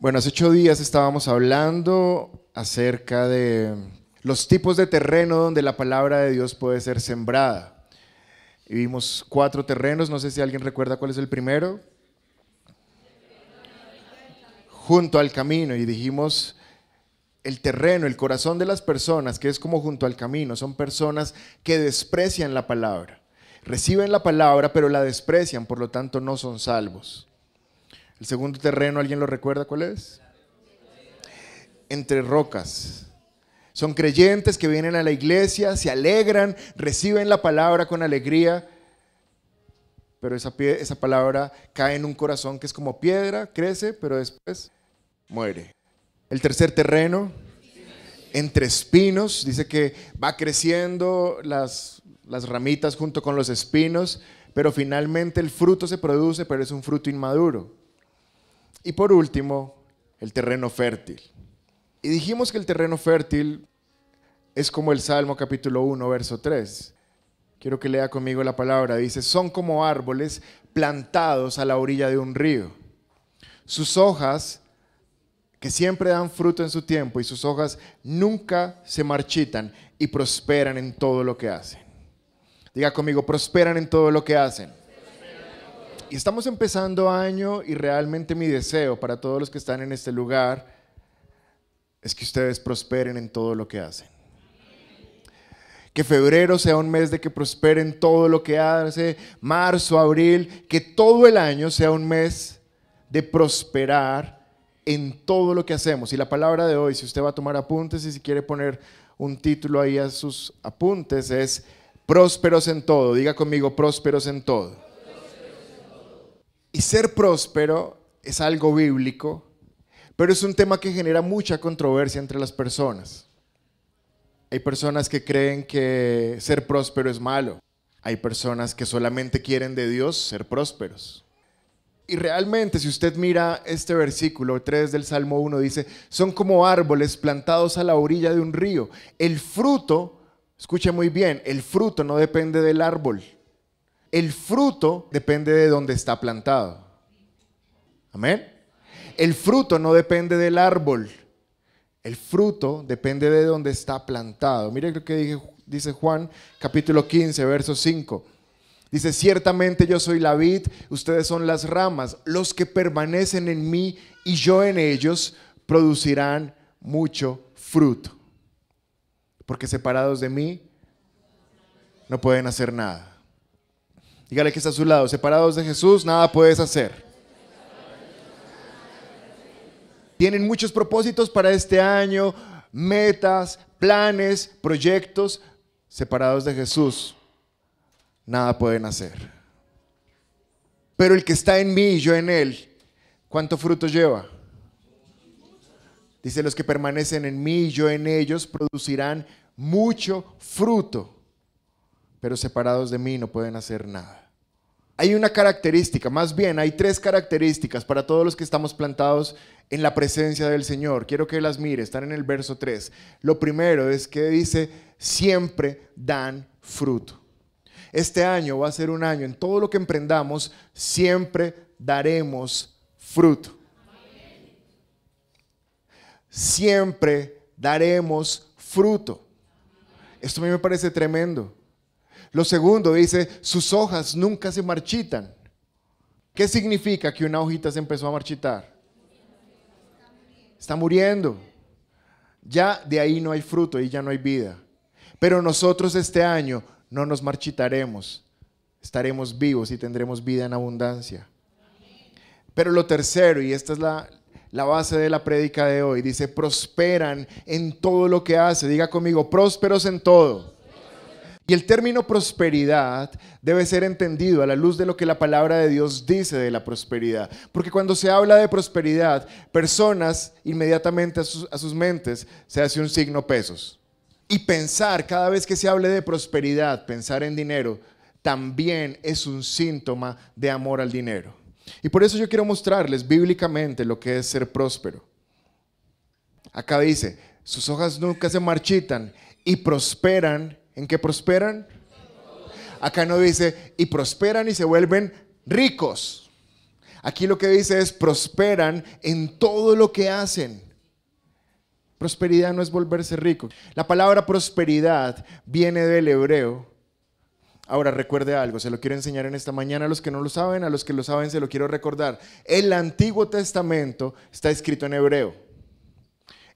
Bueno, hace ocho días estábamos hablando acerca de los tipos de terreno donde la palabra de Dios puede ser sembrada. Y vimos cuatro terrenos, no sé si alguien recuerda cuál es el primero. Junto al camino, y dijimos el terreno, el corazón de las personas, que es como junto al camino, son personas que desprecian la palabra, reciben la palabra, pero la desprecian, por lo tanto no son salvos. El segundo terreno, ¿alguien lo recuerda cuál es? Entre rocas. Son creyentes que vienen a la iglesia, se alegran, reciben la palabra con alegría, pero esa, esa palabra cae en un corazón que es como piedra, crece, pero después muere. El tercer terreno, entre espinos, dice que va creciendo las ramitas junto con los espinos, pero finalmente el fruto se produce, pero es un fruto inmaduro. Y por último, el terreno fértil. Y dijimos que el terreno fértil es como el Salmo capítulo 1, verso 3. Quiero que lea conmigo la palabra. Dice, son como árboles plantados a la orilla de un río. Sus hojas, que siempre dan fruto en su tiempo, y sus hojas nunca se marchitan y prosperan en todo lo que hacen. Diga conmigo, prosperan en todo lo que hacen. Y estamos empezando año y realmente mi deseo para todos los que están en este lugar es que ustedes prosperen en todo lo que hacen. Que febrero sea un mes de que prosperen todo lo que hace, marzo, abril, que todo el año sea un mes de prosperar en todo lo que hacemos. Y la palabra de hoy, si usted va a tomar apuntes y si quiere poner un título ahí a sus apuntes, es prósperos en todo. Diga conmigo, prósperos en todo. Y ser próspero es algo bíblico, pero es un tema que genera mucha controversia entre las personas. Hay personas que creen que ser próspero es malo. Hay personas que solamente quieren de Dios ser prósperos. Y realmente, si usted mira este versículo 3 del Salmo 1, dice, son como árboles plantados a la orilla de un río. El fruto, escuche muy bien, el fruto no depende del árbol. El fruto depende de dónde está plantado. Amén. El fruto no depende del árbol. El fruto depende de dónde está plantado. Mire lo que dice Juan capítulo 15, verso 5. Dice, ciertamente yo soy la vid, ustedes son las ramas. Los que permanecen en mí y yo en ellos producirán mucho fruto. Porque separados de mí no pueden hacer nada. Dígale que está a su lado. Separados de Jesús, nada puedes hacer. Tienen muchos propósitos para este año, metas, planes, proyectos. Separados de Jesús, nada pueden hacer. Pero el que está en mí y yo en él, ¿cuánto fruto lleva? Dice, los que permanecen en mí y yo en ellos producirán mucho fruto pero separados de mí no pueden hacer nada. Hay una característica, más bien hay tres características para todos los que estamos plantados en la presencia del Señor. Quiero que las mire, están en el verso 3. Lo primero es que dice, siempre dan fruto. Este año va a ser un año, en todo lo que emprendamos, siempre daremos fruto. Siempre daremos fruto. Esto a mí me parece tremendo. Lo segundo dice, sus hojas nunca se marchitan. ¿Qué significa que una hojita se empezó a marchitar? Está muriendo. Ya de ahí no hay fruto y ya no hay vida. Pero nosotros este año no nos marchitaremos. Estaremos vivos y tendremos vida en abundancia. Pero lo tercero, y esta es la, la base de la prédica de hoy, dice, prosperan en todo lo que hace. Diga conmigo, prósperos en todo. Y el término prosperidad debe ser entendido a la luz de lo que la palabra de Dios dice de la prosperidad. Porque cuando se habla de prosperidad, personas inmediatamente a sus, mentes se hace un signo pesos. Y pensar, cada vez que se hable de prosperidad, pensar en dinero, también es un síntoma de amor al dinero. Y por eso yo quiero mostrarles bíblicamente lo que es ser próspero. Acá dice, sus hojas nunca se marchitan y prosperan ¿En qué prosperan? Acá no dice, y prosperan y se vuelven ricos. Aquí lo que dice es, prosperan en todo lo que hacen. Prosperidad no es volverse rico. La palabra prosperidad viene del hebreo. Ahora recuerde algo, se lo quiero enseñar en esta mañana a los que no lo saben, a los que lo saben se lo quiero recordar. El Antiguo Testamento está escrito en hebreo.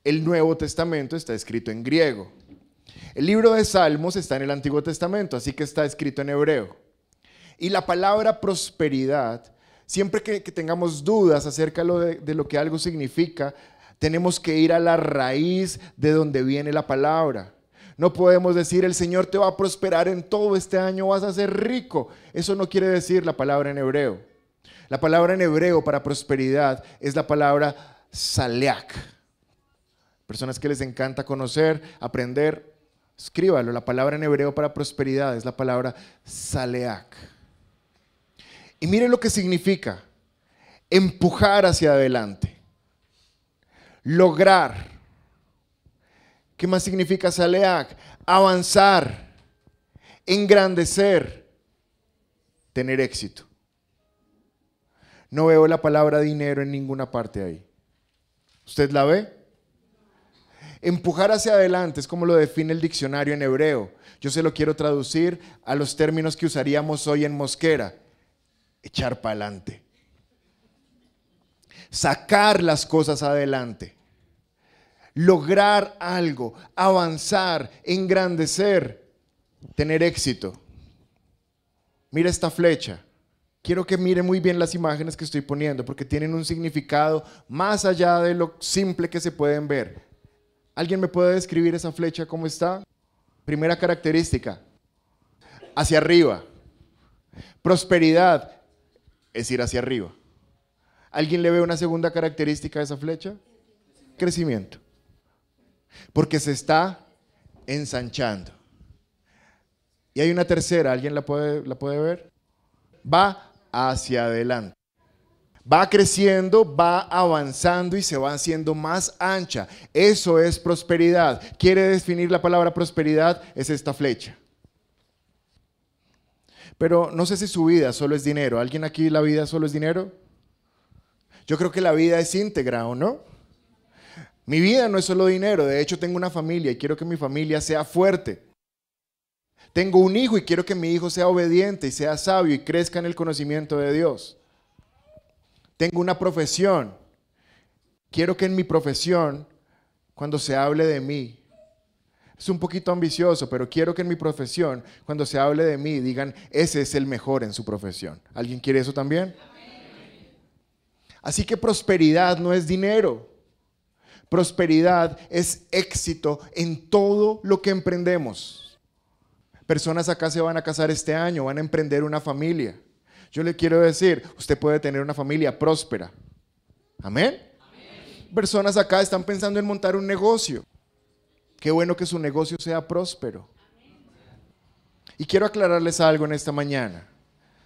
El Nuevo Testamento está escrito en griego. El libro de Salmos está en el Antiguo Testamento, así que está escrito en hebreo. Y la palabra prosperidad, siempre que, tengamos dudas acerca de, lo que algo significa, tenemos que ir a la raíz de donde viene la palabra. No podemos decir el Señor te va a prosperar en todo este año, vas a ser rico. Eso no quiere decir la palabra en hebreo. La palabra en hebreo para prosperidad es la palabra saleak. Personas que les encanta conocer, aprender, Escríbalo, la palabra en hebreo para prosperidad es la palabra Saleac. Y mire lo que significa empujar hacia adelante, lograr. ¿Qué más significa Saleac? Avanzar, engrandecer, tener éxito. No veo la palabra dinero en ninguna parte ahí. ¿Usted la ve? Empujar hacia adelante es como lo define el diccionario en hebreo. Yo se lo quiero traducir a los términos que usaríamos hoy en Mosquera. Echar para adelante. Sacar las cosas adelante. Lograr algo, avanzar, engrandecer, tener éxito. Mira esta flecha. Quiero que mire muy bien las imágenes que estoy poniendo porque tienen un significado más allá de lo simple que se pueden ver. ¿Alguien me puede describir esa flecha cómo está? Primera característica, hacia arriba. Prosperidad es ir hacia arriba. ¿Alguien le ve una segunda característica a esa flecha? Crecimiento. Porque se está ensanchando. Y hay una tercera, ¿alguien la puede, la puede ver? Va hacia adelante va creciendo, va avanzando y se va haciendo más ancha. Eso es prosperidad. ¿Quiere definir la palabra prosperidad? Es esta flecha. Pero no sé si su vida solo es dinero. ¿Alguien aquí la vida solo es dinero? Yo creo que la vida es íntegra, ¿o no? Mi vida no es solo dinero. De hecho, tengo una familia y quiero que mi familia sea fuerte. Tengo un hijo y quiero que mi hijo sea obediente y sea sabio y crezca en el conocimiento de Dios. Tengo una profesión. Quiero que en mi profesión, cuando se hable de mí, es un poquito ambicioso, pero quiero que en mi profesión, cuando se hable de mí, digan, ese es el mejor en su profesión. ¿Alguien quiere eso también? Así que prosperidad no es dinero. Prosperidad es éxito en todo lo que emprendemos. Personas acá se van a casar este año, van a emprender una familia. Yo le quiero decir, usted puede tener una familia próspera. Amén. Personas acá están pensando en montar un negocio. Qué bueno que su negocio sea próspero. Y quiero aclararles algo en esta mañana.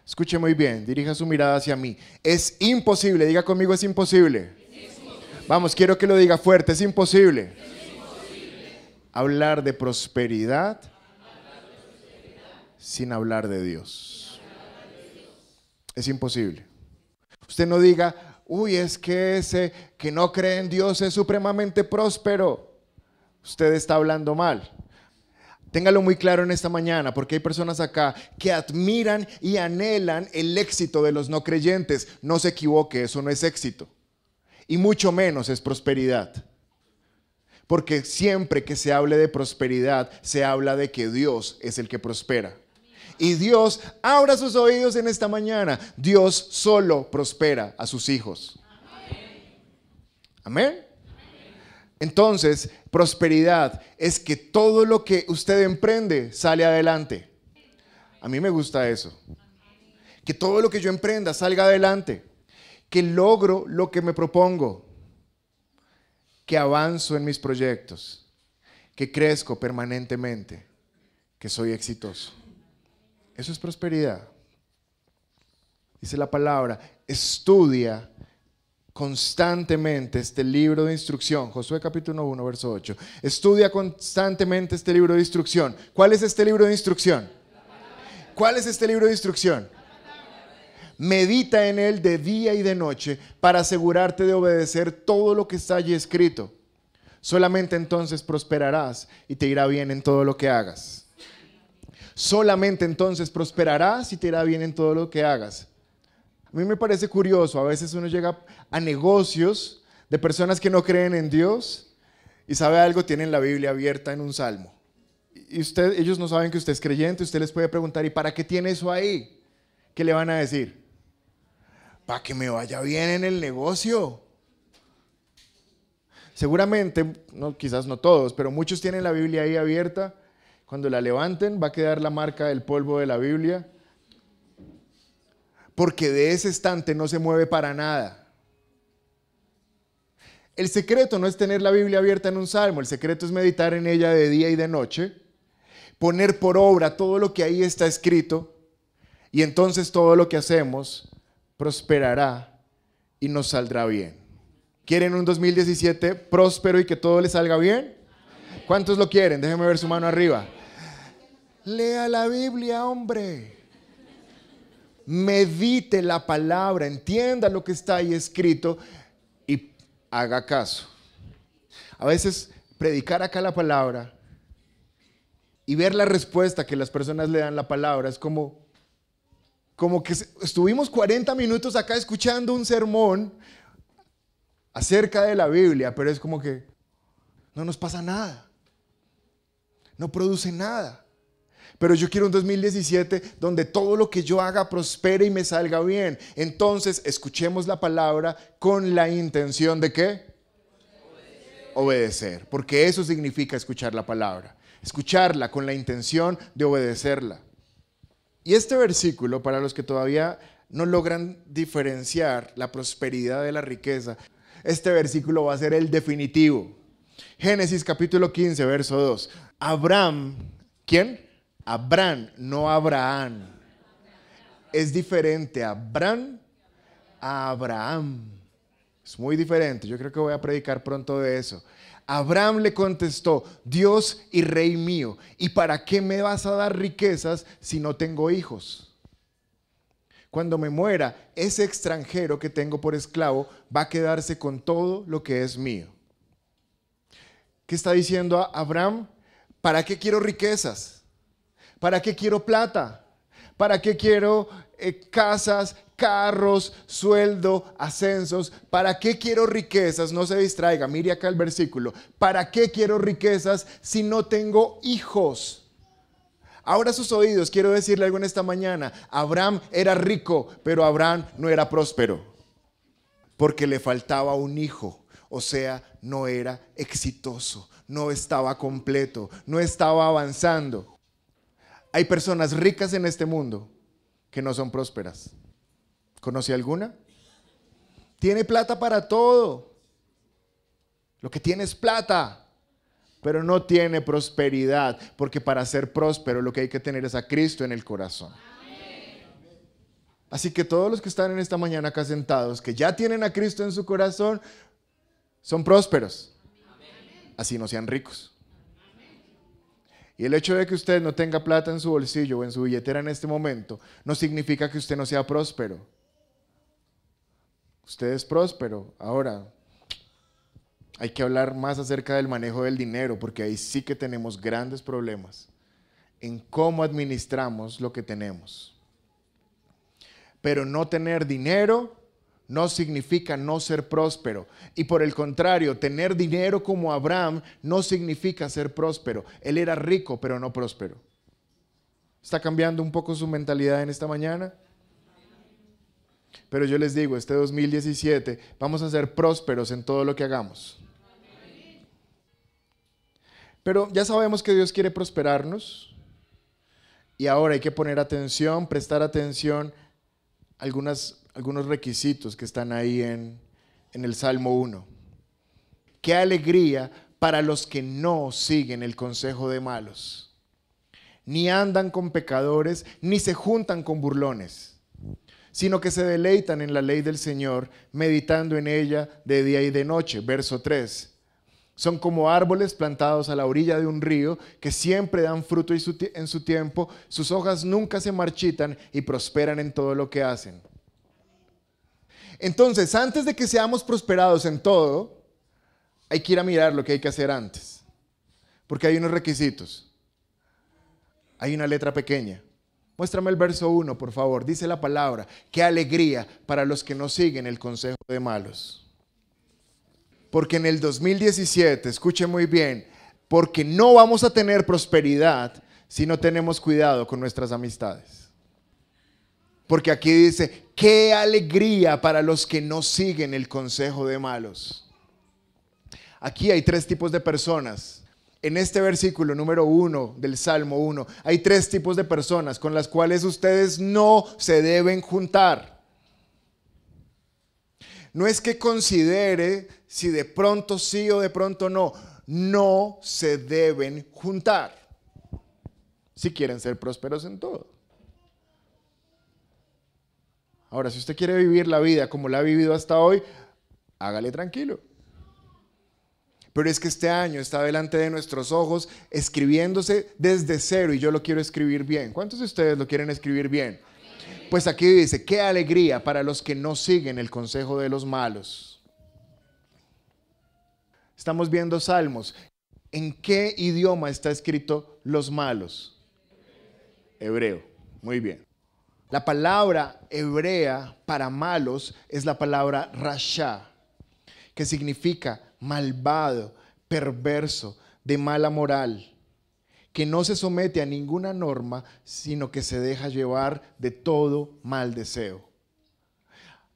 Escuche muy bien, dirija su mirada hacia mí. Es imposible, diga conmigo, es imposible. Vamos, quiero que lo diga fuerte, es imposible. es imposible. Hablar de prosperidad sin hablar de Dios es imposible. Usted no diga, uy, es que ese que no cree en Dios es supremamente próspero. Usted está hablando mal. Téngalo muy claro en esta mañana, porque hay personas acá que admiran y anhelan el éxito de los no creyentes. No se equivoque, eso no es éxito. Y mucho menos es prosperidad. Porque siempre que se hable de prosperidad, se habla de que Dios es el que prospera. Y Dios abra sus oídos en esta mañana. Dios solo prospera a sus hijos. Amén. Entonces, prosperidad es que todo lo que usted emprende sale adelante. A mí me gusta eso. Que todo lo que yo emprenda salga adelante. Que logro lo que me propongo. Que avanzo en mis proyectos. Que crezco permanentemente. Que soy exitoso. Eso es prosperidad. Dice la palabra, estudia constantemente este libro de instrucción. Josué capítulo 1, verso 8. Estudia constantemente este libro de instrucción. ¿Cuál es este libro de instrucción? ¿Cuál es este libro de instrucción? Medita en él de día y de noche para asegurarte de obedecer todo lo que está allí escrito. Solamente entonces prosperarás y te irá bien en todo lo que hagas. Solamente entonces prosperarás y te irá bien en todo lo que hagas. A mí me parece curioso, a veces uno llega a negocios de personas que no creen en Dios y sabe algo, tienen la Biblia abierta en un salmo. Y usted, ellos no saben que usted es creyente, usted les puede preguntar, ¿y para qué tiene eso ahí? ¿Qué le van a decir? Para que me vaya bien en el negocio. Seguramente, no, quizás no todos, pero muchos tienen la Biblia ahí abierta cuando la levanten va a quedar la marca del polvo de la Biblia. Porque de ese estante no se mueve para nada. El secreto no es tener la Biblia abierta en un salmo, el secreto es meditar en ella de día y de noche, poner por obra todo lo que ahí está escrito y entonces todo lo que hacemos prosperará y nos saldrá bien. ¿Quieren un 2017 próspero y que todo les salga bien? ¿Cuántos lo quieren? Déjenme ver su mano arriba. Lea la Biblia, hombre. Medite la palabra, entienda lo que está ahí escrito y haga caso. A veces predicar acá la palabra y ver la respuesta que las personas le dan la palabra es como como que estuvimos 40 minutos acá escuchando un sermón acerca de la Biblia, pero es como que no nos pasa nada. No produce nada. Pero yo quiero un 2017 donde todo lo que yo haga prospere y me salga bien. Entonces, escuchemos la palabra con la intención de qué? Obedecer. porque eso significa escuchar la palabra. Escucharla con la intención de obedecerla. Y este versículo, para los que todavía no logran diferenciar la prosperidad de la riqueza, este versículo va a ser el definitivo. Génesis capítulo 15, verso 2. Abraham, ¿quién? Abraham, no Abraham. Es diferente Abraham a Abraham. Es muy diferente. Yo creo que voy a predicar pronto de eso. Abraham le contestó, Dios y Rey mío, ¿y para qué me vas a dar riquezas si no tengo hijos? Cuando me muera, ese extranjero que tengo por esclavo va a quedarse con todo lo que es mío. ¿Qué está diciendo Abraham? ¿Para qué quiero riquezas? ¿Para qué quiero plata? ¿Para qué quiero eh, casas, carros, sueldo, ascensos? ¿Para qué quiero riquezas? No se distraiga, mire acá el versículo. ¿Para qué quiero riquezas si no tengo hijos? Ahora sus oídos, quiero decirle algo en esta mañana. Abraham era rico, pero Abraham no era próspero, porque le faltaba un hijo. O sea, no era exitoso, no estaba completo, no estaba avanzando. Hay personas ricas en este mundo que no son prósperas. ¿Conoce alguna? Tiene plata para todo. Lo que tiene es plata, pero no tiene prosperidad, porque para ser próspero lo que hay que tener es a Cristo en el corazón. Así que todos los que están en esta mañana acá sentados, que ya tienen a Cristo en su corazón, son prósperos. Así no sean ricos. Y el hecho de que usted no tenga plata en su bolsillo o en su billetera en este momento no significa que usted no sea próspero. Usted es próspero. Ahora, hay que hablar más acerca del manejo del dinero, porque ahí sí que tenemos grandes problemas en cómo administramos lo que tenemos. Pero no tener dinero no significa no ser próspero. Y por el contrario, tener dinero como Abraham no significa ser próspero. Él era rico, pero no próspero. ¿Está cambiando un poco su mentalidad en esta mañana? Pero yo les digo, este 2017 vamos a ser prósperos en todo lo que hagamos. Pero ya sabemos que Dios quiere prosperarnos. Y ahora hay que poner atención, prestar atención a algunas algunos requisitos que están ahí en, el Salmo 1. Qué alegría para los que no siguen el consejo de malos, ni andan con pecadores, ni se juntan con burlones, sino que se deleitan en la ley del Señor, meditando en ella de día y de noche. Verso 3. Son como árboles plantados a la orilla de un río que siempre dan fruto en su tiempo, sus hojas nunca se marchitan y prosperan en todo lo que hacen. Entonces, antes de que seamos prosperados en todo, hay que ir a mirar lo que hay que hacer antes. Porque hay unos requisitos. Hay una letra pequeña. Muéstrame el verso 1, por favor. Dice la palabra, qué alegría para los que no siguen el consejo de malos. Porque en el 2017, escuche muy bien, porque no vamos a tener prosperidad si no tenemos cuidado con nuestras amistades. Porque aquí dice, Qué alegría para los que no siguen el consejo de malos. Aquí hay tres tipos de personas. En este versículo número 1 del Salmo 1, hay tres tipos de personas con las cuales ustedes no se deben juntar. No es que considere si de pronto sí o de pronto no. No se deben juntar si quieren ser prósperos en todo. Ahora, si usted quiere vivir la vida como la ha vivido hasta hoy, hágale tranquilo. Pero es que este año está delante de nuestros ojos escribiéndose desde cero y yo lo quiero escribir bien. ¿Cuántos de ustedes lo quieren escribir bien? Pues aquí dice, qué alegría para los que no siguen el consejo de los malos. Estamos viendo salmos. ¿En qué idioma está escrito los malos? Hebreo. Muy bien. La palabra hebrea para malos es la palabra rasha, que significa malvado, perverso, de mala moral, que no se somete a ninguna norma, sino que se deja llevar de todo mal deseo.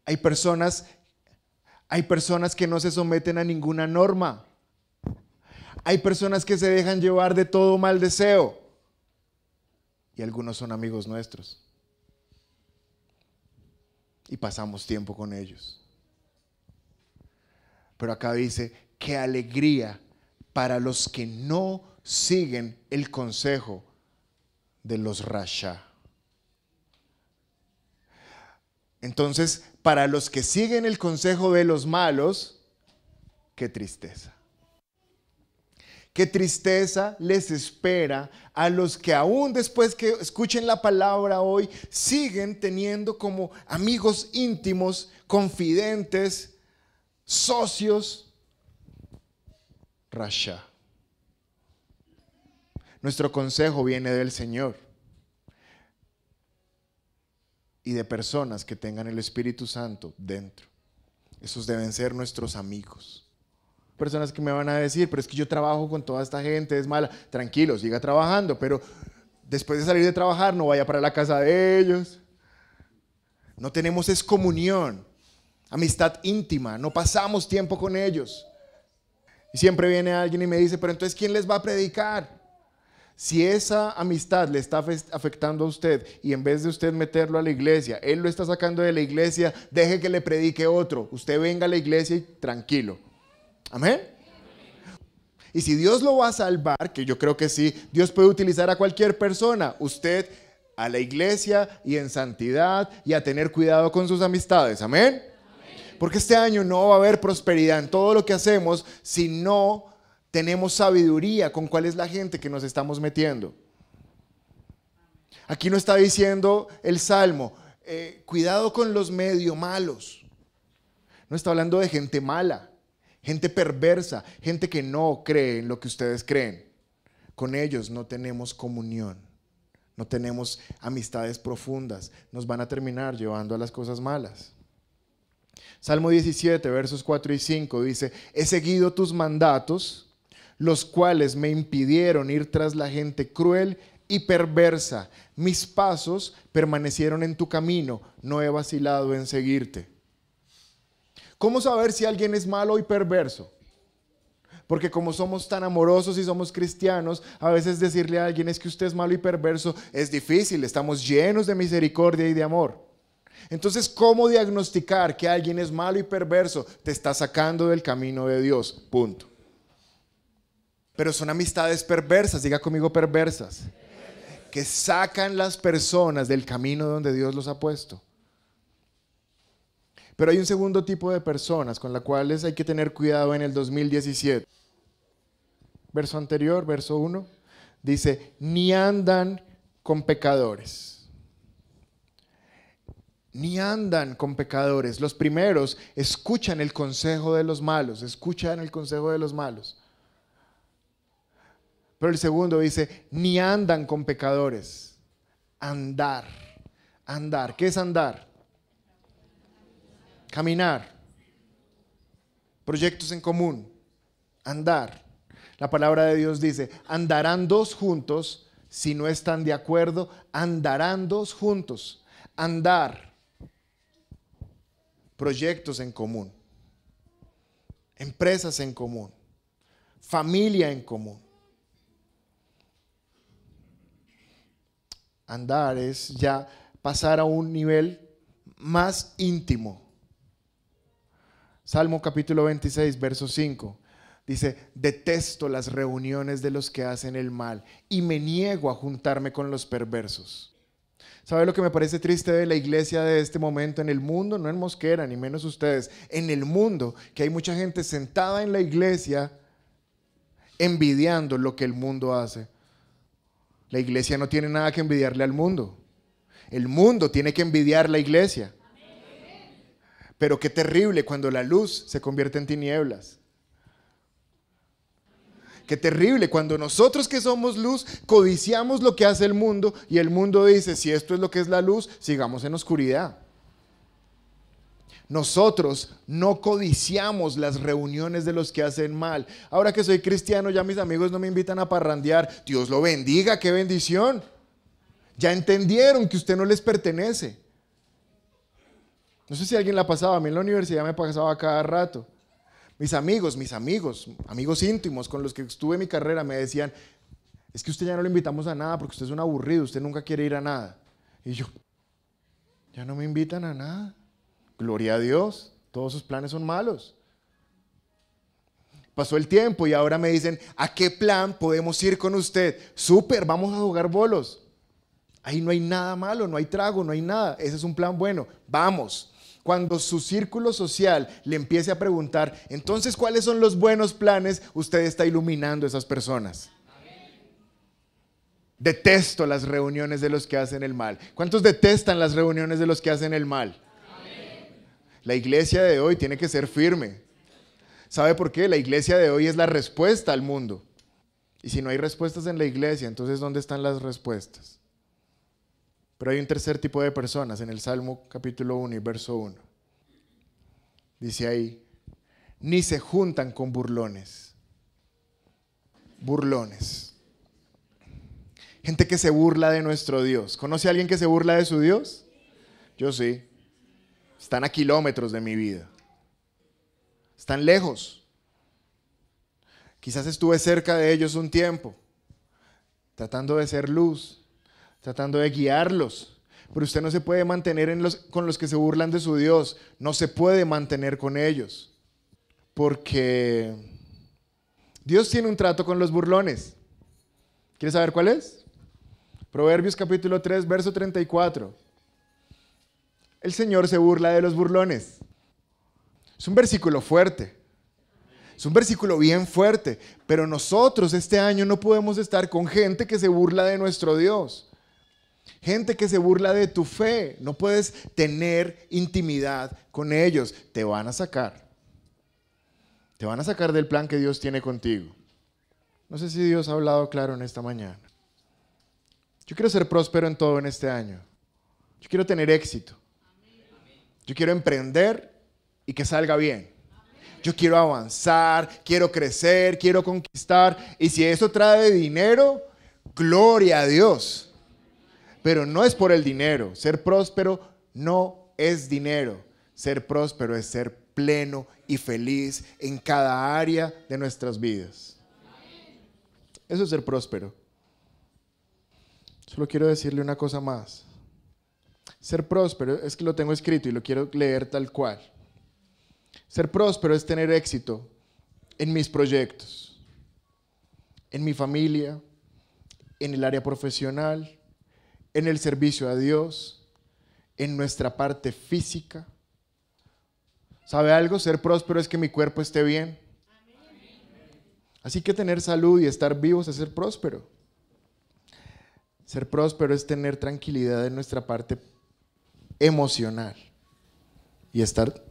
Hay personas, hay personas que no se someten a ninguna norma. Hay personas que se dejan llevar de todo mal deseo. Y algunos son amigos nuestros y pasamos tiempo con ellos. Pero acá dice, qué alegría para los que no siguen el consejo de los rasha. Entonces, para los que siguen el consejo de los malos, qué tristeza qué tristeza les espera a los que aún después que escuchen la palabra hoy siguen teniendo como amigos íntimos, confidentes, socios. Rasha. Nuestro consejo viene del Señor y de personas que tengan el Espíritu Santo dentro. Esos deben ser nuestros amigos personas que me van a decir, pero es que yo trabajo con toda esta gente, es mala. Tranquilo, siga trabajando, pero después de salir de trabajar no vaya para la casa de ellos. No tenemos es comunión, amistad íntima, no pasamos tiempo con ellos. Y siempre viene alguien y me dice, pero entonces ¿quién les va a predicar? Si esa amistad le está afectando a usted y en vez de usted meterlo a la iglesia, él lo está sacando de la iglesia, deje que le predique otro. Usted venga a la iglesia y tranquilo, Amén. Y si Dios lo va a salvar, que yo creo que sí, Dios puede utilizar a cualquier persona, usted a la iglesia y en santidad y a tener cuidado con sus amistades. Amén. Porque este año no va a haber prosperidad en todo lo que hacemos si no tenemos sabiduría con cuál es la gente que nos estamos metiendo. Aquí no está diciendo el Salmo, eh, cuidado con los medio malos. No está hablando de gente mala gente perversa, gente que no cree en lo que ustedes creen. Con ellos no tenemos comunión, no tenemos amistades profundas, nos van a terminar llevando a las cosas malas. Salmo 17, versos 4 y 5 dice, he seguido tus mandatos, los cuales me impidieron ir tras la gente cruel y perversa. Mis pasos permanecieron en tu camino, no he vacilado en seguirte. ¿Cómo saber si alguien es malo y perverso? Porque como somos tan amorosos y somos cristianos, a veces decirle a alguien es que usted es malo y perverso es difícil, estamos llenos de misericordia y de amor. Entonces, ¿cómo diagnosticar que alguien es malo y perverso? Te está sacando del camino de Dios, punto. Pero son amistades perversas, diga conmigo perversas, que sacan las personas del camino donde Dios los ha puesto. Pero hay un segundo tipo de personas con las cuales hay que tener cuidado en el 2017. Verso anterior, verso 1, dice, ni andan con pecadores ni andan con pecadores. Los primeros escuchan el consejo de los malos, escuchan el consejo de los malos. Pero el segundo dice, ni andan con pecadores. Andar, andar. ¿Qué es andar? caminar, proyectos en común, andar. La palabra de Dios dice, andarán dos juntos, si no están de acuerdo, andarán dos juntos, andar, proyectos en común, empresas en común, familia en común. Andar es ya pasar a un nivel más íntimo, Salmo capítulo 26, verso 5. Dice, detesto las reuniones de los que hacen el mal y me niego a juntarme con los perversos. ¿Sabe lo que me parece triste de la iglesia de este momento en el mundo? No en Mosquera, ni menos ustedes, en el mundo, que hay mucha gente sentada en la iglesia envidiando lo que el mundo hace. La iglesia no tiene nada que envidiarle al mundo. El mundo tiene que envidiar la iglesia. Pero qué terrible cuando la luz se convierte en tinieblas. Qué terrible cuando nosotros que somos luz codiciamos lo que hace el mundo y el mundo dice, si esto es lo que es la luz, sigamos en oscuridad. Nosotros no codiciamos las reuniones de los que hacen mal. Ahora que soy cristiano, ya mis amigos no me invitan a parrandear. Dios lo bendiga, qué bendición. Ya entendieron que usted no les pertenece. No sé si alguien la pasaba, a mí en la universidad me pasaba cada rato. Mis amigos, mis amigos, amigos íntimos con los que estuve mi carrera me decían, es que usted ya no lo invitamos a nada porque usted es un aburrido, usted nunca quiere ir a nada. Y yo, ya no me invitan a nada. Gloria a Dios, todos sus planes son malos. Pasó el tiempo y ahora me dicen, ¿a qué plan podemos ir con usted? Súper, vamos a jugar bolos. Ahí no hay nada malo, no hay trago, no hay nada. Ese es un plan bueno. Vamos cuando su círculo social le empiece a preguntar, entonces, ¿cuáles son los buenos planes? Usted está iluminando a esas personas. Detesto las reuniones de los que hacen el mal. ¿Cuántos detestan las reuniones de los que hacen el mal? La iglesia de hoy tiene que ser firme. ¿Sabe por qué? La iglesia de hoy es la respuesta al mundo. Y si no hay respuestas en la iglesia, entonces ¿dónde están las respuestas? Pero hay un tercer tipo de personas en el Salmo capítulo 1 y verso 1. Dice ahí, ni se juntan con burlones. Burlones. Gente que se burla de nuestro Dios. ¿Conoce a alguien que se burla de su Dios? Yo sí. Están a kilómetros de mi vida. Están lejos. Quizás estuve cerca de ellos un tiempo, tratando de ser luz, tratando de guiarlos. Pero usted no se puede mantener en los, con los que se burlan de su Dios, no se puede mantener con ellos, porque Dios tiene un trato con los burlones. ¿Quieres saber cuál es? Proverbios capítulo 3, verso 34. El Señor se burla de los burlones. Es un versículo fuerte. Es un versículo bien fuerte. Pero nosotros este año no podemos estar con gente que se burla de nuestro Dios. Gente que se burla de tu fe. No puedes tener intimidad con ellos. Te van a sacar. Te van a sacar del plan que Dios tiene contigo. No sé si Dios ha hablado claro en esta mañana. Yo quiero ser próspero en todo en este año. Yo quiero tener éxito. Yo quiero emprender y que salga bien. Yo quiero avanzar, quiero crecer, quiero conquistar. Y si eso trae dinero, gloria a Dios pero no es por el dinero. Ser próspero no es dinero. Ser próspero es ser pleno y feliz en cada área de nuestras vidas. Eso es ser próspero. Solo quiero decirle una cosa más. Ser próspero es que lo tengo escrito y lo quiero leer tal cual. Ser próspero es tener éxito en mis proyectos, en mi familia, en el área profesional, en el servicio a Dios, en nuestra parte física. ¿Sabe algo? Ser próspero es que mi cuerpo esté bien. Así que tener salud y estar vivos es ser próspero. Ser próspero es tener tranquilidad en nuestra parte emocional y estar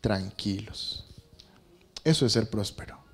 tranquilos. Eso es ser próspero.